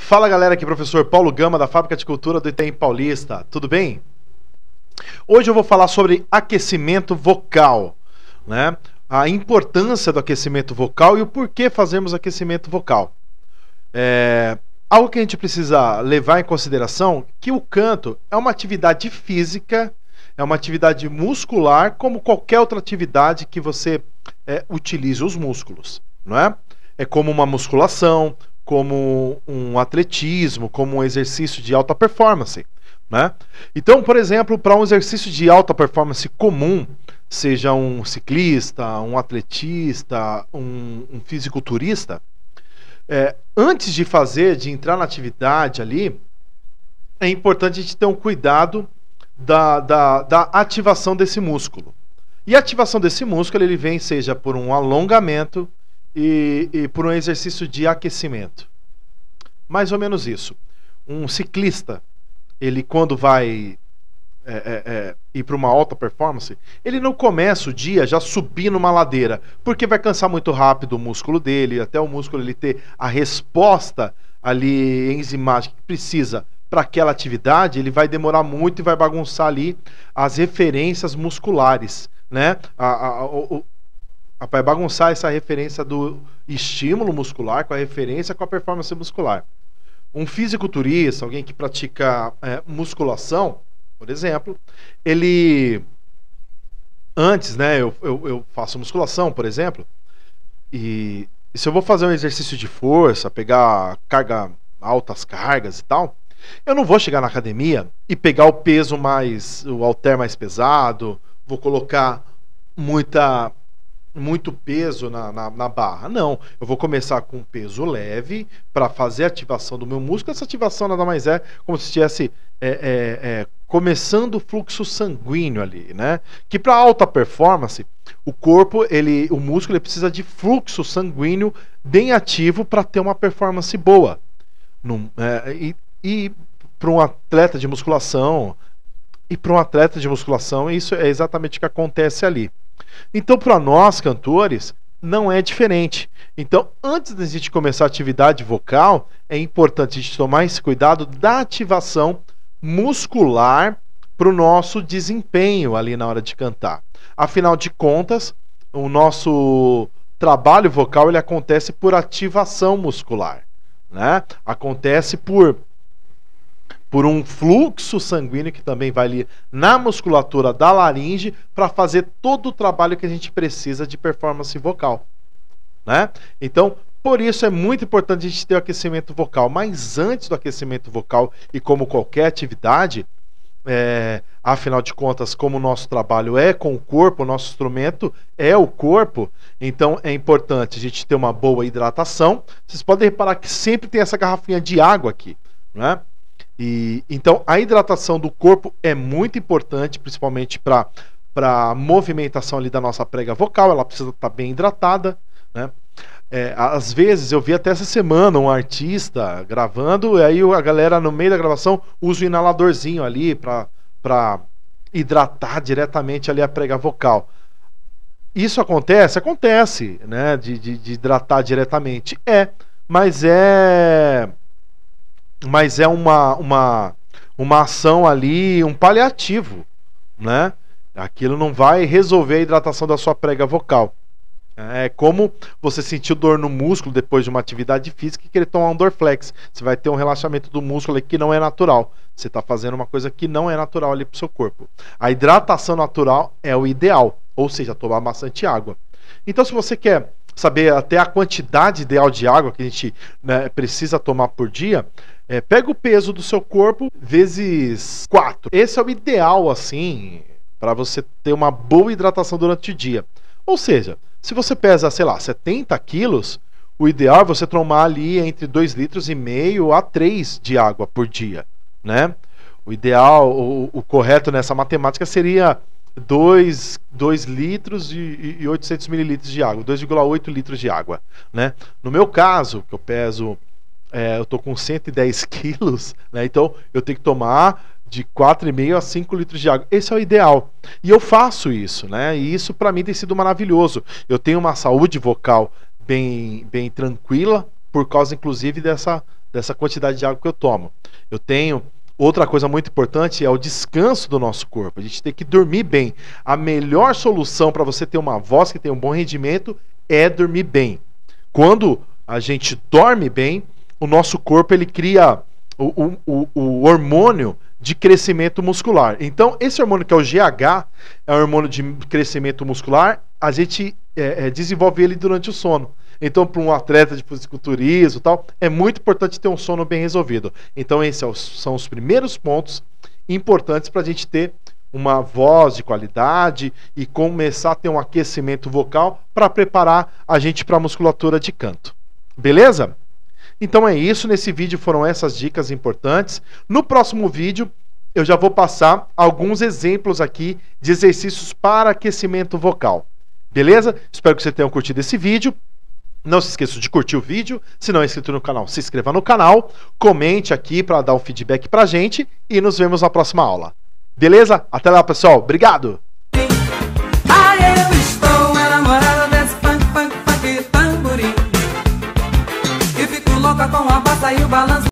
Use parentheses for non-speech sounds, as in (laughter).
Fala galera, aqui é o professor Paulo Gama da Fábrica de Cultura do Itaim Paulista. Tudo bem? Hoje eu vou falar sobre aquecimento vocal, né? A importância do aquecimento vocal e o porquê fazemos aquecimento vocal. É algo que a gente precisa levar em consideração que o canto é uma atividade física, é uma atividade muscular, como qualquer outra atividade que você é, utilize os músculos, não é? É como uma musculação, como um atletismo, como um exercício de alta performance. Né? Então, por exemplo, para um exercício de alta performance comum, seja um ciclista, um atletista, um, um fisiculturista, é, antes de fazer, de entrar na atividade ali, é importante a gente ter um cuidado da, da, da ativação desse músculo. E a ativação desse músculo ele vem seja por um alongamento, e, e por um exercício de aquecimento. Mais ou menos isso. Um ciclista, ele quando vai é, é, é, ir para uma alta performance, ele não começa o dia já subindo uma ladeira, porque vai cansar muito rápido o músculo dele, até o músculo ele ter a resposta ali enzimática que precisa para aquela atividade, ele vai demorar muito e vai bagunçar ali as referências musculares, né? A, a, a, Vai bagunçar essa referência do estímulo muscular com a referência com a performance muscular. Um fisiculturista, alguém que pratica é, musculação, por exemplo, ele. Antes, né? Eu, eu, eu faço musculação, por exemplo, e, e, se eu vou fazer um exercício de força, pegar carga, altas cargas e tal, eu não vou chegar na academia e pegar o peso mais. o halter mais pesado, vou colocar muita muito peso na, na, na, barra. Não, eu vou começar com peso leve para fazer a ativação do meu músculo. Essa ativação nada mais é como se estivesse é, é, é, começando o fluxo sanguíneo ali, né? Que para alta performance, o corpo, ele, o músculo, ele precisa de fluxo sanguíneo bem ativo para ter uma performance boa. Num, é, e, e para um atleta de musculação, e para um atleta de musculação, isso é exatamente o que acontece ali. Então, para nós cantores, não é diferente. Então, antes da gente começar a atividade vocal, é importante a gente tomar esse cuidado da ativação muscular para o nosso desempenho ali na hora de cantar. Afinal de contas, o nosso trabalho vocal ele acontece por ativação muscular, né? Acontece por por um fluxo sanguíneo que também vai ali na musculatura da laringe para fazer todo o trabalho que a gente precisa de performance vocal, né? Então, por isso é muito importante a gente ter o aquecimento vocal. Mas antes do aquecimento vocal e como qualquer atividade, é, afinal de contas, como o nosso trabalho é com o corpo, o nosso instrumento é o corpo, então é importante a gente ter uma boa hidratação. Vocês podem reparar que sempre tem essa garrafinha de água aqui. Né? E então a hidratação do corpo é muito importante, principalmente para para movimentação ali da nossa prega vocal, ela precisa estar tá bem hidratada, né? É, às vezes eu vi até essa semana um artista gravando, e aí a galera no meio da gravação usa o inaladorzinho ali para hidratar diretamente ali a prega vocal. Isso acontece? Acontece, né? De, de, de hidratar diretamente. É, mas é mas é uma, uma, uma ação ali, um paliativo, né? Aquilo não vai resolver a hidratação da sua prega vocal. É como você sentir dor no músculo depois de uma atividade física e querer tomar um Dorflex. Você vai ter um relaxamento do músculo que não é natural. Você está fazendo uma coisa que não é natural ali para o seu corpo. A hidratação natural é o ideal, ou seja, tomar bastante água. Então, se você quer saber até a quantidade ideal de água que a gente né, precisa tomar por dia, é, pega o peso do seu corpo vezes 4. Esse é o ideal, assim, para você ter uma boa hidratação durante o dia. Ou seja, se você pesa, sei lá, 70 quilos, o ideal é você tomar ali entre 2 litros e meio a 3 de água por dia, né? O ideal, o, o correto nessa matemática seria 2, 2 litros e, e 800 mililitros de água, 2,8 litros de água, né? No meu caso, que eu peso, é, eu tô com 110 (laughs) quilos, né? Então eu tenho que tomar de 4,5 a 5 litros de água. Esse é o ideal. E eu faço isso, né? E isso para mim tem sido maravilhoso. Eu tenho uma saúde vocal bem, bem tranquila, por causa inclusive dessa, dessa quantidade de água que eu tomo. Eu tenho Outra coisa muito importante é o descanso do nosso corpo. A gente tem que dormir bem. A melhor solução para você ter uma voz que tenha um bom rendimento é dormir bem. Quando a gente dorme bem, o nosso corpo ele cria o, o, o hormônio de crescimento muscular. Então, esse hormônio que é o GH, é o hormônio de crescimento muscular, a gente é, é, desenvolve ele durante o sono. Então, para um atleta de fisiculturismo e tal, é muito importante ter um sono bem resolvido. Então, esses é são os primeiros pontos importantes para a gente ter uma voz de qualidade e começar a ter um aquecimento vocal para preparar a gente para a musculatura de canto. Beleza? Então é isso. Nesse vídeo foram essas dicas importantes. No próximo vídeo, eu já vou passar alguns exemplos aqui de exercícios para aquecimento vocal. Beleza? Espero que você tenha curtido esse vídeo. Não se esqueça de curtir o vídeo. Se não é inscrito no canal, se inscreva no canal. Comente aqui para dar um feedback para gente. E nos vemos na próxima aula. Beleza? Até lá, pessoal. Obrigado! com a e o balanço